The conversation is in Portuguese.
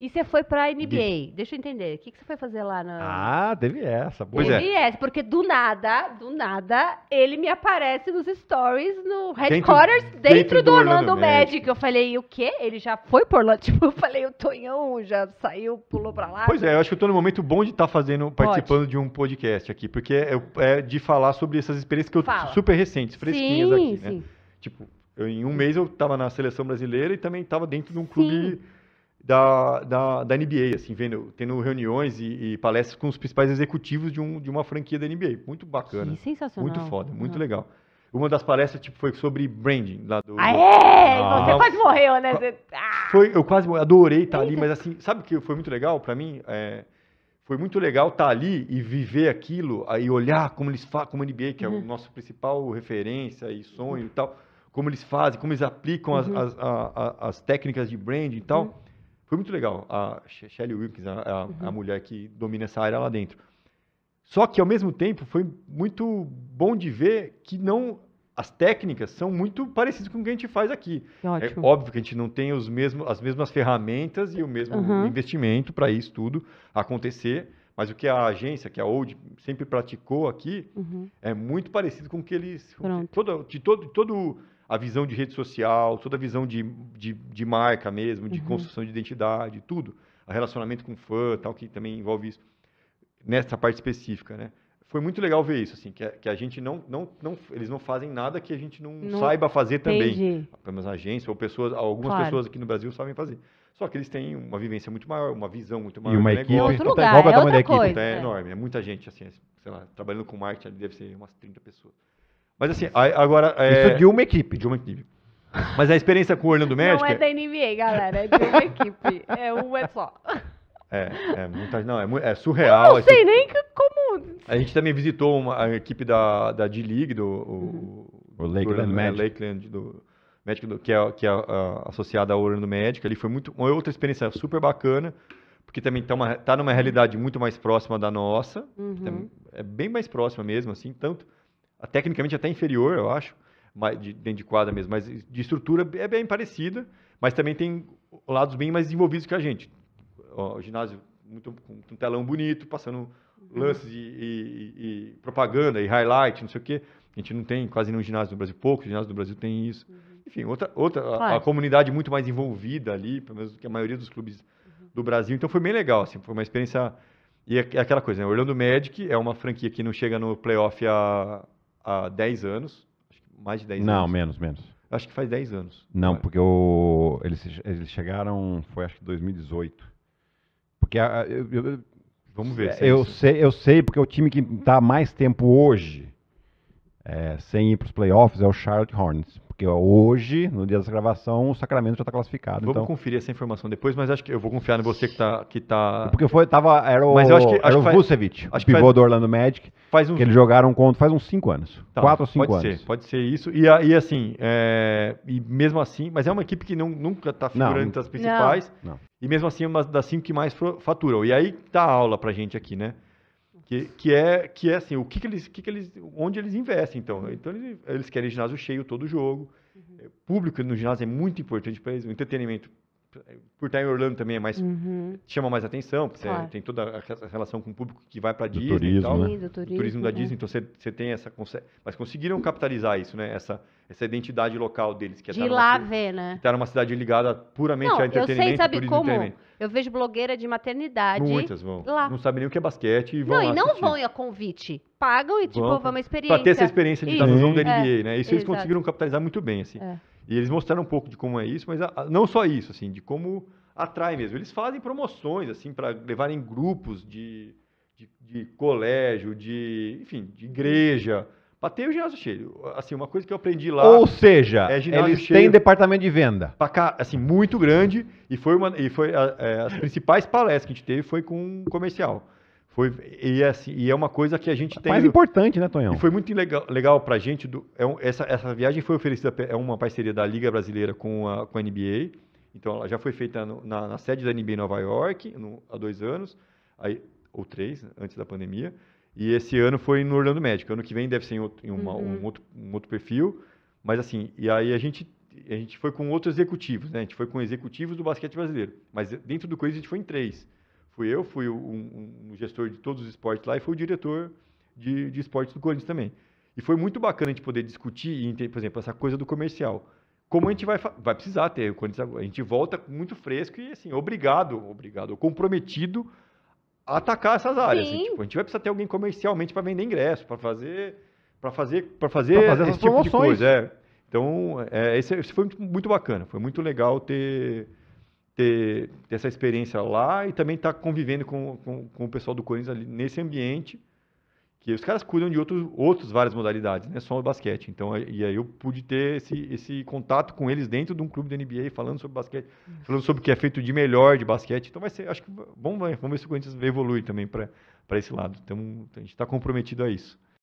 E você foi pra NBA. De... Deixa eu entender. O que, que você foi fazer lá na. Ah, teve essa. Pois teve é. essa, porque do nada, do nada, ele me aparece nos stories no headquarters dentro, dentro, dentro do, Orlando, Orlando Magic. Magic. Eu falei, o quê? Ele já foi por lá? Tipo, eu falei, o Tonhão já saiu, pulou pra lá. Pois é, eu acho que eu tô no momento bom de estar tá fazendo, participando Pode. de um podcast aqui, porque é, é, de falar sobre essas experiências que eu Fala. super recentes, fresquinhas sim, aqui, né? sim. né? Tipo, eu, em um mês eu tava na seleção brasileira e também tava dentro de um clube da, da, da NBA, assim, vendo, tendo reuniões e, e, palestras com os principais executivos de, um, de uma franquia da NBA. Muito bacana. Que sensacional. Muito foda, muito Não. Uhum. legal. Uma das palestras tipo, foi sobre branding lá do. Aê! Ah, você quase morreu, né? Você... Ah! Foi, eu quase adorei estar tá ali, mas assim, sabe o que foi muito legal para mim? É, foi muito legal estar tá ali e viver aquilo, aí olhar como eles fazem, como a NBA, que é o uhum. nosso principal referência e sonho uhum. e tal, como eles fazem, como eles aplicam uhum. as, as, a, a, as, técnicas de branding e tal. Uhum. Foi muito legal. A Shelley Wilkins, a, a, uhum. a mulher que domina essa área lá dentro. Só que, ao mesmo tempo, foi muito bom de ver que não as técnicas são muito parecidas com o que a gente faz aqui. É Ótimo. É óbvio que a gente não tem os mesmos, as mesmas ferramentas e o mesmo uhum. investimento para isso tudo acontecer, mas o que a agência, que a Old sempre praticou aqui, uhum. é muito parecido com o que eles. Pronto. Todo, de todo, de todo a visão de rede social, toda a visão de, de, de marca mesmo, de uhum. construção de identidade, tudo. o relacionamento com fã, tal, que também envolve isso, nessa parte específica, né? Foi muito legal ver isso, assim, que a, é, que a gente não, não, não, eles não fazem nada que a gente não, não saiba fazer também. Entendi. Apenas agência ou pessoas, algumas claro. pessoas aqui no Brasil sabem fazer. Só que eles têm uma vivência muito maior, uma visão muito maior. E uma equipe, outro lugar, é outra coisa. Equipe, é, é enorme, é muita gente, assim, é, sei lá, trabalhando com marketing deve ser umas 30 pessoas. Mas assim, agora. É... Isso é de uma equipe. De uma equipe. Mas a experiência com o Orlando Magic. Não é, é da NBA, galera. É de uma equipe. É uma é só. É, é muita, não, é, é surreal. Eu não sei nem como. A gente também visitou uma, a equipe da, da D-League, do. O, o Lakeland, né, Magic. Lakeland do, Magic. do, que é, que é a, associada ao Orlando Magic. Ali foi muito, uma outra experiência super bacana, porque também está tá numa realidade muito mais próxima da nossa. Uhum. É bem mais próxima mesmo, assim, tanto tecnicamente até inferior, eu acho, mais, de, dentro de quadra mesmo, mas de estrutura é bem parecida, mas também tem lados bem mais desenvolvidos que a gente. O ginásio muito, com um telão bonito, passando uhum. lances e, e, e, propaganda e highlight, não sei o quê. A gente não tem quase nenhum ginásio no Brasil, poucos ginásios do Brasil tem isso. Uhum. Enfim, outra, outra claro. a, a, comunidade muito mais envolvida ali, pelo menos que a maioria dos clubes uhum. do Brasil. Então foi bem legal, assim, foi uma experiência. E é, é aquela coisa, né? Orlando Magic é uma franquia que não chega no playoff há há 10 anos, Acho que mais de 10 Não, anos. menos, menos. Acho que faz 10 anos. Não, vai. porque o, eles, eles chegaram, foi acho que 2018. Porque a, eu, eu, vamos ver. Se é eu, sei, eu sei porque é o time que está mais tempo hoje é, sem ir para os playoffs é o Charlotte Hornets. Porque hoje, no dia dessa gravação, o Sacramento já está classificado. Vamos então... conferir essa informação depois, mas acho que eu vou confiar em você que está. Que tá... Porque foi, tava, era o, mas eu acho que, era acho o Vucevic, o pivô faz, do Orlando Magic, faz um... que eles jogaram contra faz uns 5 anos. Tá, ou 5 anos. Ser, pode ser isso. E, e assim, é, e mesmo assim, mas é uma equipe que não, nunca está figurando entre as principais. Não. E mesmo assim, é uma das 5 que mais faturam. E aí tá a aula para gente aqui, né? Que, que é que é assim o que, que eles que, que eles onde eles investem então então eles, eles querem ginásio cheio todo jogo uhum. É, público no ginásio é muito importante para eles o entretenimento por estar em Orlando também é mais uhum. chama mais atenção porque claro. tem toda a relação com o público que vai para Disney turismo, e tal, né? do turismo, turismo da Disney é. então você, você tem essa mas conseguiram capitalizar isso né essa essa identidade local deles que é de lá ver né estar tá numa cidade ligada puramente não, a entretenimento eu sei sabe turismo como eu vejo blogueira de maternidade muitas vão lá. não sabem nem o que é basquete e vão não e não assistir. vão a convite pagam e tipo vão, vão uma experiência para ter essa experiência de estar no jogo da NBA é. né isso exato. eles conseguiram capitalizar muito bem assim é. E eles mostraram um pouco de como é isso, mas a, a, não só isso, assim, de como atrai mesmo. Eles fazem promoções, assim, para levarem grupos de, de, de, colégio, de, enfim, de igreja, para ter o ginásio cheio. Assim, uma coisa que eu aprendi lá... Ou seja, é eles têm departamento de venda. Cá, assim, muito grande, e foi uma... E foi a, é, as principais palestras que a gente teve foi com um comercial. Foi, e, é assim, e é uma coisa que a gente tem. Mais importante, né, Tonhão? E foi muito legal, legal para gente. Do, é um, essa, essa viagem foi oferecida, é uma parceria da Liga Brasileira com a, com a NBA. Então, ela já foi feita no, na, na, sede da NBA em Nova York, no, há dois anos, aí, ou três, né, antes da pandemia. E esse ano foi no Orlando Médico. Ano que vem deve ser em, outro, em uma, uhum. um, outro, um outro perfil. Mas assim, e aí a gente a gente foi com outros executivos, né? A gente foi com executivos do basquete brasileiro. Mas dentro do Coisa a gente foi em três. Fui eu, fui um, um, gestor de todos os esportes lá e fui o diretor de, de esportes do Corinthians também. E foi muito bacana a gente poder discutir, por exemplo, essa coisa do comercial. Como a gente vai, vai precisar ter, a gente volta muito fresco e assim, obrigado, obrigado, comprometido a atacar essas áreas. Assim, tipo, a gente vai precisar ter alguém comercialmente para vender ingresso, para fazer, para fazer, para fazer, pra fazer esse tipo promoções. de coisa. É. Então, é, esse, esse foi muito bacana, foi muito legal ter ter, ter essa experiência lá e também estar tá convivendo com, com, com, o pessoal do Corinthians ali nesse ambiente. Que os caras cuidam de outros, outros várias modalidades, né? Só o basquete. Então, e aí eu pude ter esse, esse contato com eles dentro de um clube da NBA, falando sobre basquete, falando sobre o que é feito de melhor de basquete. Então vai ser, acho que bom, vamos ver se o Corinthians evolui também para esse lado. Então, a gente está comprometido a isso.